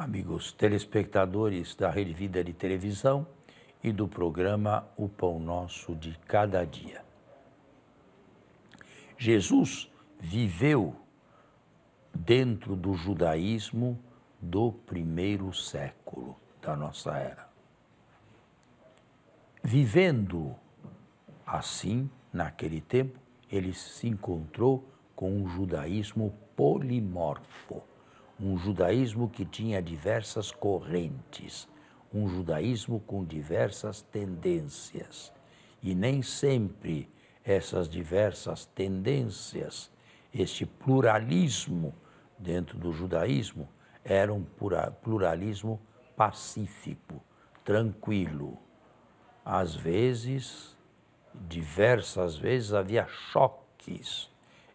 amigos telespectadores da Rede Vida de Televisão e do programa O Pão Nosso de Cada Dia. Jesus viveu dentro do judaísmo do primeiro século da nossa era. Vivendo assim, naquele tempo, ele se encontrou com um judaísmo polimorfo um judaísmo que tinha diversas correntes, um judaísmo com diversas tendências. E nem sempre essas diversas tendências, este pluralismo dentro do judaísmo, era um pluralismo pacífico, tranquilo. Às vezes, diversas vezes havia choques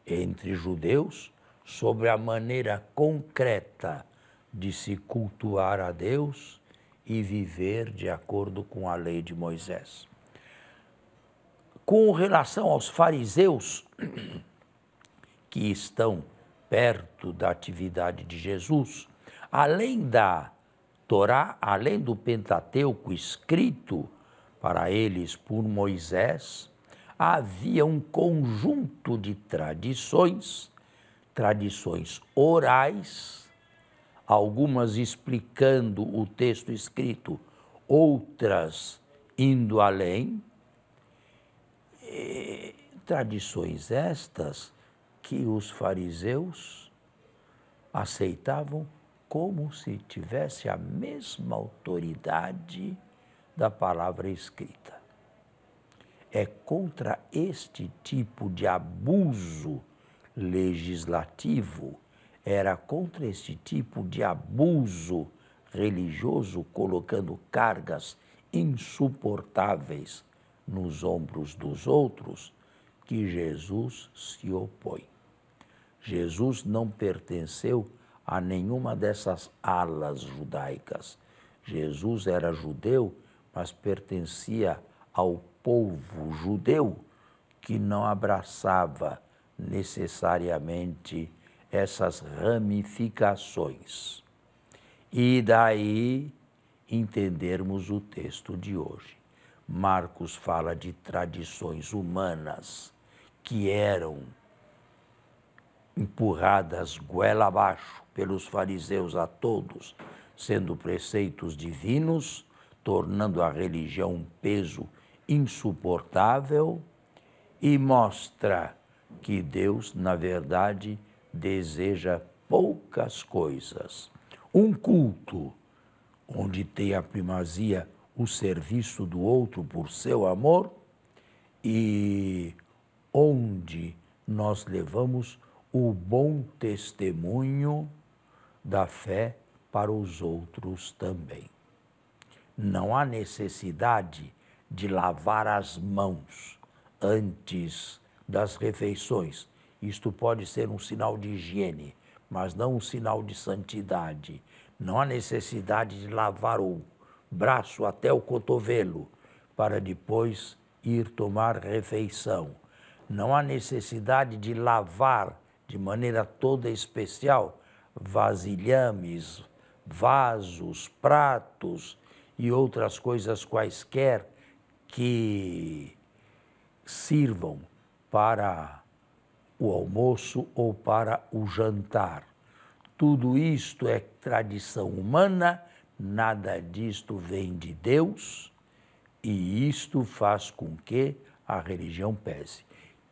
entre judeus sobre a maneira concreta de se cultuar a Deus e viver de acordo com a lei de Moisés. Com relação aos fariseus que estão perto da atividade de Jesus, além da Torá, além do Pentateuco escrito para eles por Moisés, havia um conjunto de tradições tradições orais, algumas explicando o texto escrito, outras indo além. E, tradições estas que os fariseus aceitavam como se tivesse a mesma autoridade da palavra escrita. É contra este tipo de abuso legislativo era contra esse tipo de abuso religioso, colocando cargas insuportáveis nos ombros dos outros, que Jesus se opõe. Jesus não pertenceu a nenhuma dessas alas judaicas. Jesus era judeu, mas pertencia ao povo judeu que não abraçava necessariamente essas ramificações. E daí entendermos o texto de hoje. Marcos fala de tradições humanas que eram empurradas goela abaixo pelos fariseus a todos, sendo preceitos divinos, tornando a religião um peso insuportável, e mostra que Deus, na verdade, deseja poucas coisas. Um culto onde tem a primazia o serviço do outro por seu amor e onde nós levamos o bom testemunho da fé para os outros também. Não há necessidade de lavar as mãos antes das refeições. Isto pode ser um sinal de higiene, mas não um sinal de santidade. Não há necessidade de lavar o braço até o cotovelo para depois ir tomar refeição. Não há necessidade de lavar de maneira toda especial vasilhames, vasos, pratos e outras coisas quaisquer que sirvam para o almoço ou para o jantar. Tudo isto é tradição humana, nada disto vem de Deus e isto faz com que a religião pese.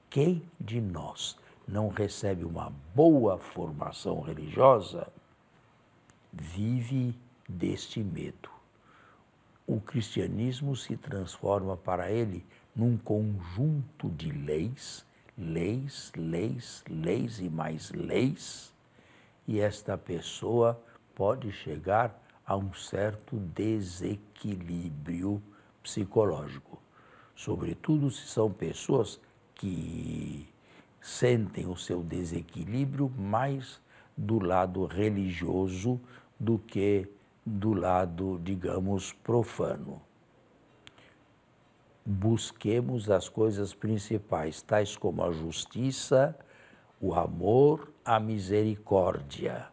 Quem de nós não recebe uma boa formação religiosa vive deste medo. O cristianismo se transforma para ele num conjunto de leis, leis, leis, leis e mais leis, e esta pessoa pode chegar a um certo desequilíbrio psicológico, sobretudo se são pessoas que sentem o seu desequilíbrio mais do lado religioso do que do lado, digamos, profano busquemos as coisas principais, tais como a justiça, o amor, a misericórdia.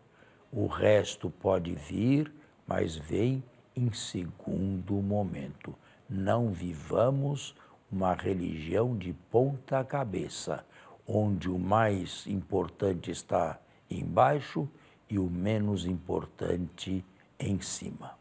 O resto pode vir, mas vem em segundo momento. Não vivamos uma religião de ponta cabeça, onde o mais importante está embaixo e o menos importante em cima.